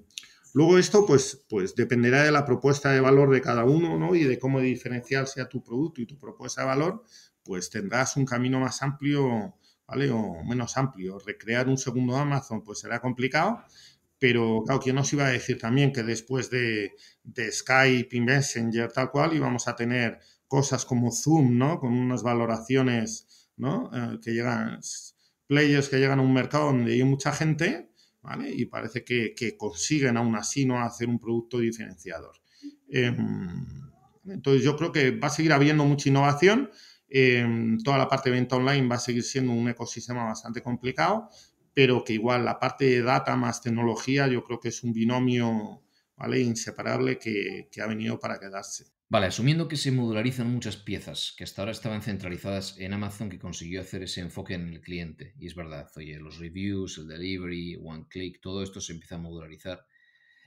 luego esto, pues, pues dependerá de la propuesta de valor de cada uno, ¿no? Y de cómo diferenciar sea tu producto y tu propuesta de valor, pues tendrás un camino más amplio, ¿vale? O menos amplio. Recrear un segundo Amazon, pues será complicado pero claro, no nos iba a decir también que después de, de Skype y Messenger tal cual íbamos a tener cosas como Zoom, ¿no? Con unas valoraciones, ¿no? Eh, que llegan, players que llegan a un mercado donde hay mucha gente, ¿vale? Y parece que, consiguen aún así no hacer un producto diferenciador. Em, entonces yo creo que va a seguir habiendo mucha innovación. Em, toda la parte de venta online va a seguir siendo un ecosistema bastante complicado, pero que igual la parte de data más tecnología yo creo que es un binomio ¿vale? inseparable que, que ha venido para quedarse. Vale, asumiendo que se modularizan muchas piezas que hasta ahora estaban centralizadas en Amazon, que consiguió hacer ese enfoque en el cliente, y es verdad, oye, los reviews, el delivery, one click, todo esto se empieza a modularizar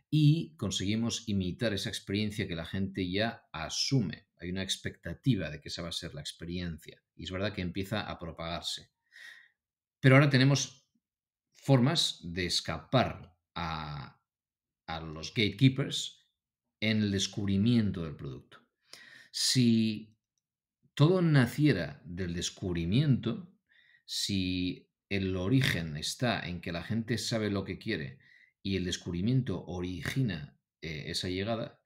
y conseguimos imitar esa experiencia que la gente ya asume. Hay una expectativa de que esa va a ser la experiencia, y es verdad que empieza a propagarse. Pero ahora tenemos formas de escapar a, los gatekeepers en el descubrimiento del producto. Si todo naciera del descubrimiento, si el origen está en que la gente sabe lo que quiere y el descubrimiento origina eh, esa llegada,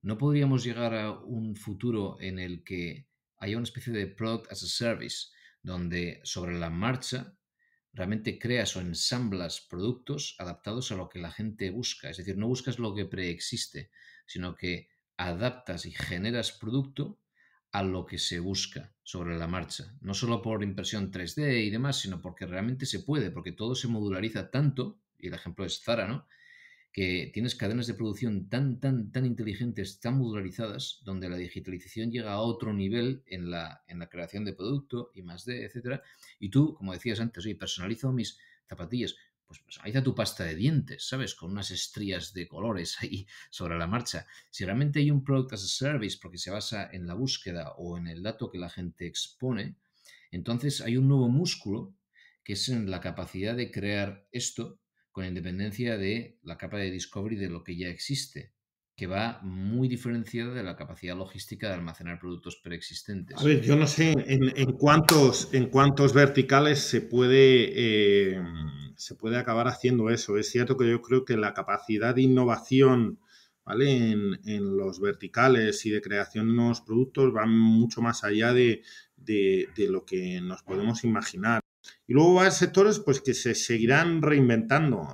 no podríamos llegar a un futuro en el que haya una especie de product as a service, donde sobre la marcha realmente creas o ensamblas productos adaptados a lo que la gente busca. Es decir, no buscas lo que preexiste, sino que adaptas y generas producto a lo que se busca sobre la marcha. No solo por impresión 3D y demás, sino porque realmente se puede, porque todo se modulariza tanto, y el ejemplo es Zara, ¿no? que tienes cadenas de producción tan, tan, tan inteligentes, tan modularizadas, donde la digitalización llega a otro nivel en la, en la creación de producto y más de, etcétera. Y tú, como decías antes, oye, personalizo mis zapatillas, pues personaliza tu pasta de dientes, ¿sabes? Con unas estrías de colores <laughs> ahí sobre la marcha. Si realmente hay un product as a service porque se basa en la búsqueda o en el dato que la gente expone, entonces hay un nuevo músculo que es en la capacidad de crear esto con independencia de la capa de discovery de lo que ya existe, que va muy diferenciada de la capacidad logística de almacenar productos preexistentes. yo no sé en, cuántos, en cuántos verticales se puede, eh, se puede acabar haciendo eso. Es cierto que yo creo que la capacidad de innovación ¿vale? En, los verticales y de creación de nuevos productos va mucho más allá de, lo que nos podemos imaginar. Y luego va a haber sectores pues, que se seguirán reinventando,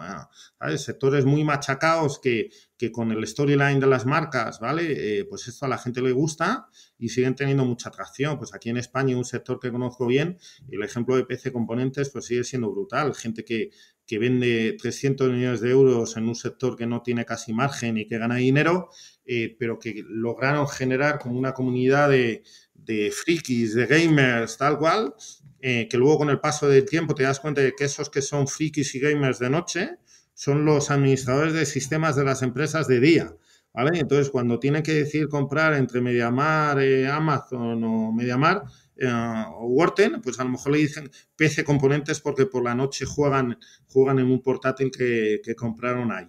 ¿eh? sectores muy machacados que, que con el storyline de las marcas, ¿vale? Eh, pues esto a la gente le gusta y siguen teniendo mucha atracción. Pues aquí en España, un sector que conozco bien, el ejemplo de PC Componentes, pues sigue siendo brutal. Gente que, que vende 300 millones de euros en un sector que no tiene casi margen y que gana dinero, eh, pero que lograron generar como una comunidad de, de frikis, de gamers, tal cual, eh, que luego con el paso del tiempo te das cuenta de que esos que son frikis y gamers de noche son los administradores de sistemas de las empresas de día. Entonces, cuando tiene que decir comprar entre Mediamar, eh, Amazon o Mediamar eh, o Worten, pues a lo mejor le dicen PC Componentes porque por la noche juegan, juegan en un portátil que, compraron ahí.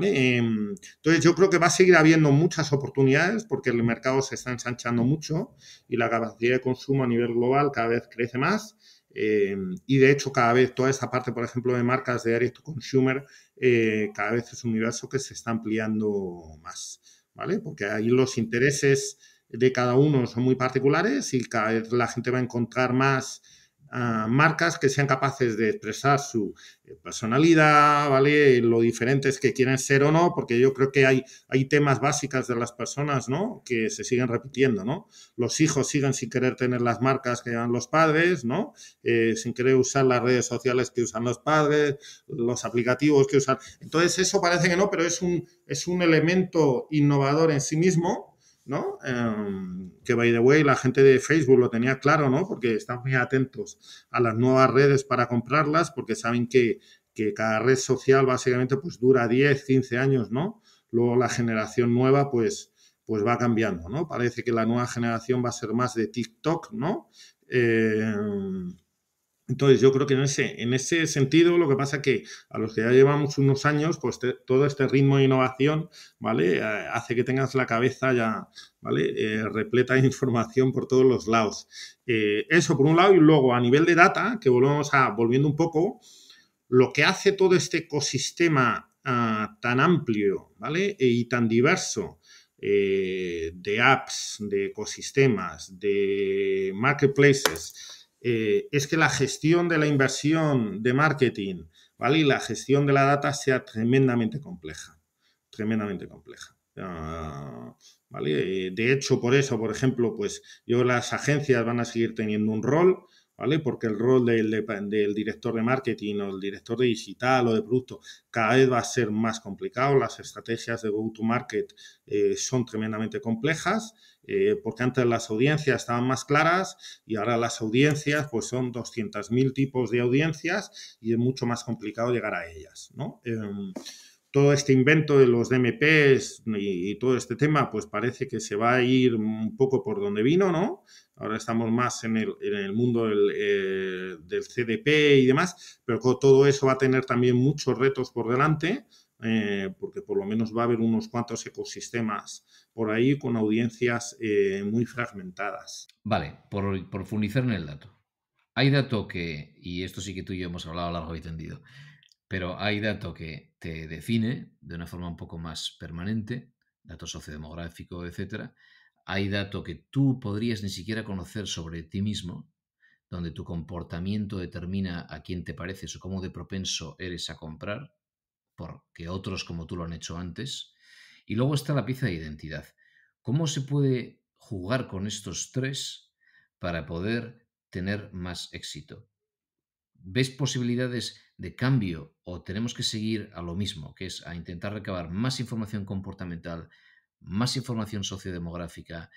Em, entonces yo creo que va a seguir habiendo muchas oportunidades porque el mercado se está ensanchando mucho y la capacidad de consumo a nivel global cada vez crece más. Em, y de hecho, cada vez toda esa parte, por ejemplo, de marcas de direct to consumer eh, cada vez es un universo que se está ampliando más, ¿vale? Porque ahí los intereses de cada uno son muy particulares y cada vez la gente va a encontrar más marcas que sean capaces de expresar su eh, personalidad, ¿vale? Lo diferentes que quieren ser o no, porque yo creo que hay, hay temas básicos de las personas, ¿no? Que se siguen repitiendo, ¿no? Los hijos siguen sin querer tener las marcas que llevan los padres, ¿no? Eh, sin querer usar las redes sociales que usan los padres, los aplicativos que usan. Entonces, eso parece que no, pero es un, es un elemento innovador en sí mismo ¿no? Em, que by the way, la gente de Facebook lo tenía claro, ¿no? Porque están muy atentos a las nuevas redes para comprarlas, porque saben que, cada red social básicamente pues dura 10, 15 años, ¿no? Luego la generación nueva, pues, pues va cambiando, ¿no? Parece que la nueva generación va a ser más de TikTok, ¿no? Em, entonces, yo creo que en ese, sentido, lo que pasa es que a los que ya llevamos unos años, pues todo este ritmo de innovación, ¿vale? Eh, hace que tengas la cabeza ya, ¿vale? Eh, repleta de <laughs> información por todos los lados. Eh, eso por un lado, y luego a nivel de data, que volvemos a, volviendo un poco, lo que hace todo este ecosistema ah, tan amplio, ¿vale? Y tan diverso, de apps, de ecosistemas, de marketplaces, eh, es que la gestión de la inversión de marketing ¿vale? y la gestión de la data sea tremendamente compleja, tremendamente compleja. ¿vale? Eh, de hecho, por eso, por ejemplo, pues yo las agencias van a seguir teniendo un rol, ¿vale? Porque el rol del, del, director de marketing o el director de digital o de producto cada vez va a ser más complicado. Las estrategias de go-to-market eh, son tremendamente complejas. Eh, porque antes las audiencias estaban más claras y ahora las audiencias pues son 200.000 tipos de audiencias y es mucho más complicado llegar a ellas, ¿no? Em, todo este invento de los DMPs y, todo este tema, pues parece que se va a ir un poco por donde vino, ¿no? Ahora estamos más en el, mundo del, eh, CDP y demás, pero todo eso va a tener también muchos retos por delante, eh, porque por lo menos va a haber unos cuantos ecosistemas por ahí con audiencias eh, muy fragmentadas. Vale, por, profundizar en el dato. Hay dato que, y esto sí que tú y yo hemos hablado largo y tendido, pero hay dato que te define de una forma un poco más permanente, dato sociodemográfico, etc. Hay dato que tú podrías ni siquiera conocer sobre ti mismo, donde tu comportamiento determina a quién te pareces o cómo de propenso eres a comprar, porque otros como tú lo han hecho antes. Y luego está la pieza de identidad. ¿Cómo se puede jugar con estos tres para poder tener más éxito? ¿Ves posibilidades de cambio o tenemos que seguir a lo mismo, que es a intentar recabar más información comportamental, más información sociodemográfica,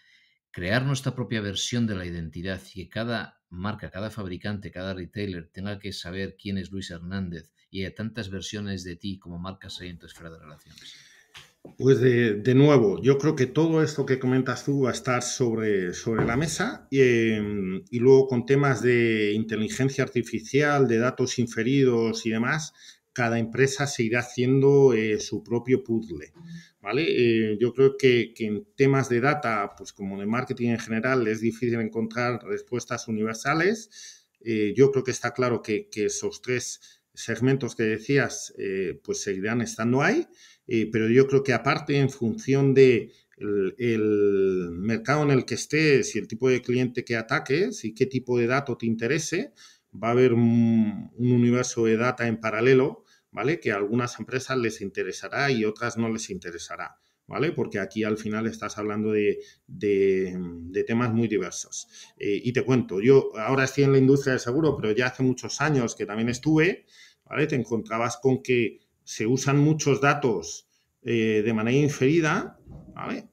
crear nuestra propia versión de la identidad y que cada marca, cada fabricante, cada retailer tenga que saber quién es Luis Hernández y hay tantas versiones de ti como marcas hay en tu esfera de relaciones. Pues de, nuevo, yo creo que todo esto que comentas tú va a estar sobre, la mesa eh, y luego con temas de inteligencia artificial, de datos inferidos y demás, cada empresa se irá haciendo eh, su propio puzzle. Eh, yo creo que, en temas de data, pues como de marketing en general, es difícil encontrar respuestas universales. yo creo que está claro que, que esos tres segmentos que decías pues seguirán estando ahí eh, pero yo creo que aparte en función de el, mercado en el que estés y el tipo de cliente que ataques y qué tipo de dato te interese, va a haber un, universo de data en paralelo, ¿vale? Que a algunas empresas les interesará y otras no les interesará. ¿Vale? Porque aquí al final estás hablando de, temas muy diversos. Eh, y te cuento, yo ahora estoy en la industria del seguro, pero ya hace muchos años que también estuve, ¿vale? Te encontrabas con que se usan muchos datos eh, de manera inferida,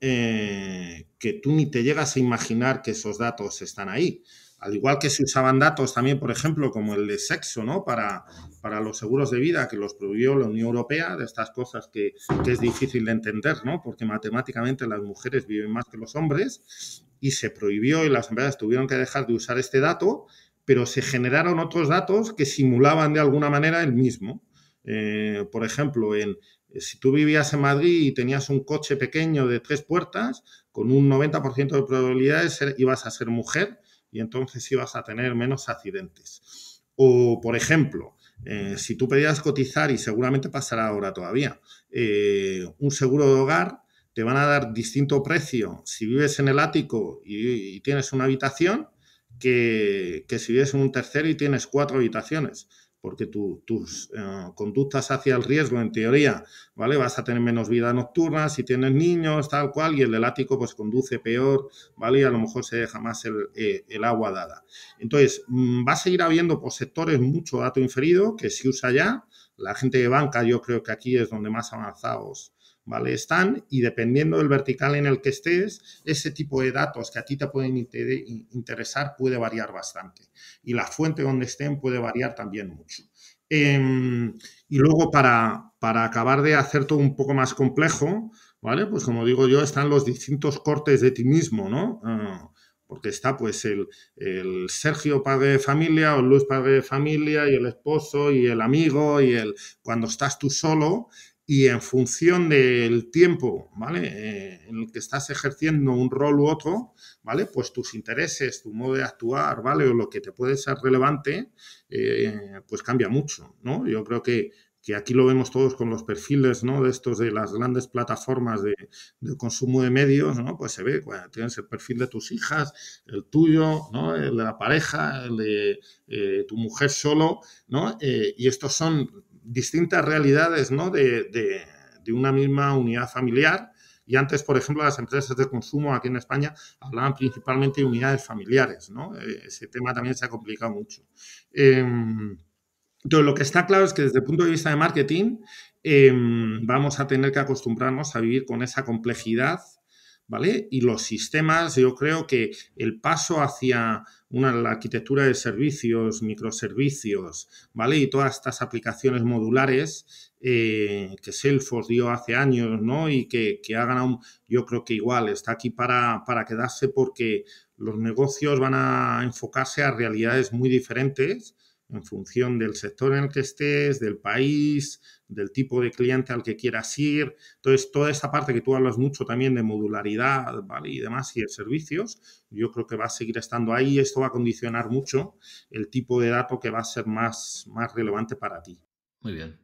eh, que tú ni te llegas a imaginar que esos datos están ahí. Al igual que se usaban datos también, por ejemplo, como el de sexo, ¿no? Para, para los seguros de vida, que los prohibió la Unión Europea, de estas cosas que, es difícil de entender, ¿no? Porque matemáticamente las mujeres viven más que los hombres y se prohibió y las empresas tuvieron que dejar de usar este dato, pero se generaron otros datos que simulaban de alguna manera el mismo. Eh, por ejemplo, en, eh, si tú vivías en Madrid y tenías un coche pequeño de tres puertas, con un 90% de probabilidades ibas a ser mujer y entonces ibas a tener menos accidentes. O, por ejemplo, eh, si tú pedías cotizar, y seguramente pasará ahora todavía, un seguro de hogar, te van a dar distinto precio si vives en el ático y, tienes una habitación que si vives en un tercero y tienes cuatro habitaciones porque tus eh, conductas hacia el riesgo, en teoría, ¿vale? Vas a tener menos vida nocturna, si tienes niños, tal cual, y el del ático pues conduce peor, ¿vale? Y a lo mejor se deja más el, eh, el agua dada. Entonces, mm, va a seguir habiendo por pues, sectores mucho dato inferido que se usa ya. La gente de banca yo creo que aquí es donde más avanzados ¿vale? Están y dependiendo del vertical en el que estés, ese tipo de datos que a ti te pueden interesar puede variar bastante. Y la fuente donde estén puede variar también mucho. Em, y luego para, para acabar de hacer todo un poco más complejo, ¿vale? Pues como digo yo, están los distintos cortes de ti mismo, ¿no? Ah, porque está pues el, Sergio padre de familia o Luis padre de familia y el esposo y el amigo y el cuando estás tú solo y en función del tiempo, ¿vale? Eh, en el que estás ejerciendo un rol u otro, ¿vale? Pues tus intereses, tu modo de actuar, ¿vale? O lo que te puede ser relevante, eh, pues cambia mucho, ¿no? Yo creo que, aquí lo vemos todos con los perfiles, ¿no? De estos de las grandes plataformas de, consumo de medios, ¿no? Pues se ve, tienes el perfil de tus hijas, el tuyo, ¿no? El de la pareja, el de eh, tu mujer solo, ¿no? y estos son distintas realidades ¿no? de, una misma unidad familiar. Y antes, por ejemplo, las empresas de consumo aquí en España hablaban principalmente de unidades familiares. ¿no? Eh, ese tema también se ha complicado mucho. Em, entonces, lo que está claro es que desde el punto de vista de marketing em, vamos a tener que acostumbrarnos a vivir con esa complejidad ¿vale? Y los sistemas, yo creo que el paso hacia una, la arquitectura de servicios, microservicios, ¿vale? Y todas estas aplicaciones modulares eh, que Salesforce dio hace años, ¿no? Y que, hagan yo creo que igual, está aquí para quedarse porque los negocios van a enfocarse a realidades muy diferentes en función del sector en el que estés, del país, del tipo de cliente al que quieras ir. Entonces, toda esta parte que tú hablas mucho también de modularidad y demás y de servicios, yo creo que va a seguir estando ahí y esto va a condicionar mucho el tipo de dato que va a ser más, más relevante para ti. Muy bien.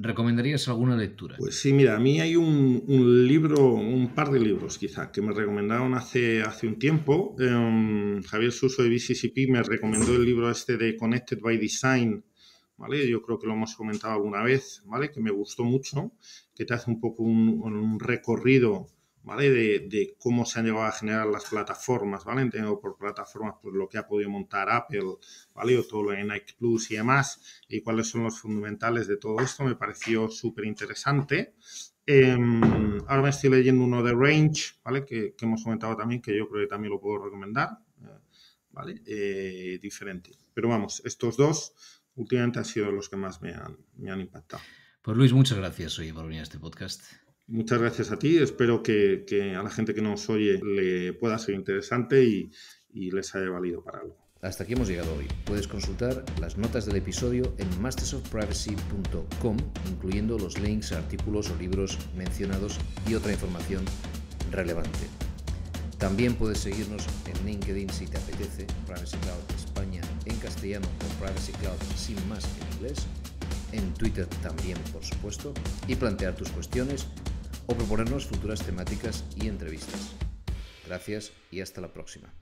¿Recomendarías alguna lectura? Pues sí, mira, a mí hay un, libro, un par de libros quizá, que me recomendaron hace, hace un tiempo. Em, Javier Suso de BCCP me recomendó el libro este de Connected by Design, ¿vale? Yo creo que lo hemos comentado alguna vez, ¿vale? Que me gustó mucho, que te hace un poco un, recorrido, ¿vale? De, cómo se han llegado a generar las plataformas, ¿vale? Entiendo por plataformas por pues, lo que ha podido montar Apple, ¿vale? O todo lo de Nike Plus y demás, y cuáles son los fundamentales de todo esto, me pareció súper interesante. Em, ahora me estoy leyendo uno de Range, ¿vale? Que, hemos comentado también, que yo creo que también lo puedo recomendar, eh, ¿vale? Eh, diferente. Pero vamos, estos dos últimamente han sido los que más me han, impactado. Pues Luis, muchas gracias hoy por venir a este podcast. Muchas gracias a ti. Espero que, a la gente que nos oye le pueda ser interesante y, y les haya valido para algo. Hasta aquí hemos llegado hoy. Puedes consultar las notas del episodio en mastersofprivacy.com, incluyendo los links a artículos o libros mencionados y otra información relevante. También puedes seguirnos en LinkedIn si te apetece, Privacy Cloud España en castellano o Privacy Cloud sin más en inglés, en Twitter también por supuesto, y plantear tus cuestiones o proponernos futuras temáticas y entrevistas. Gracias y hasta la próxima.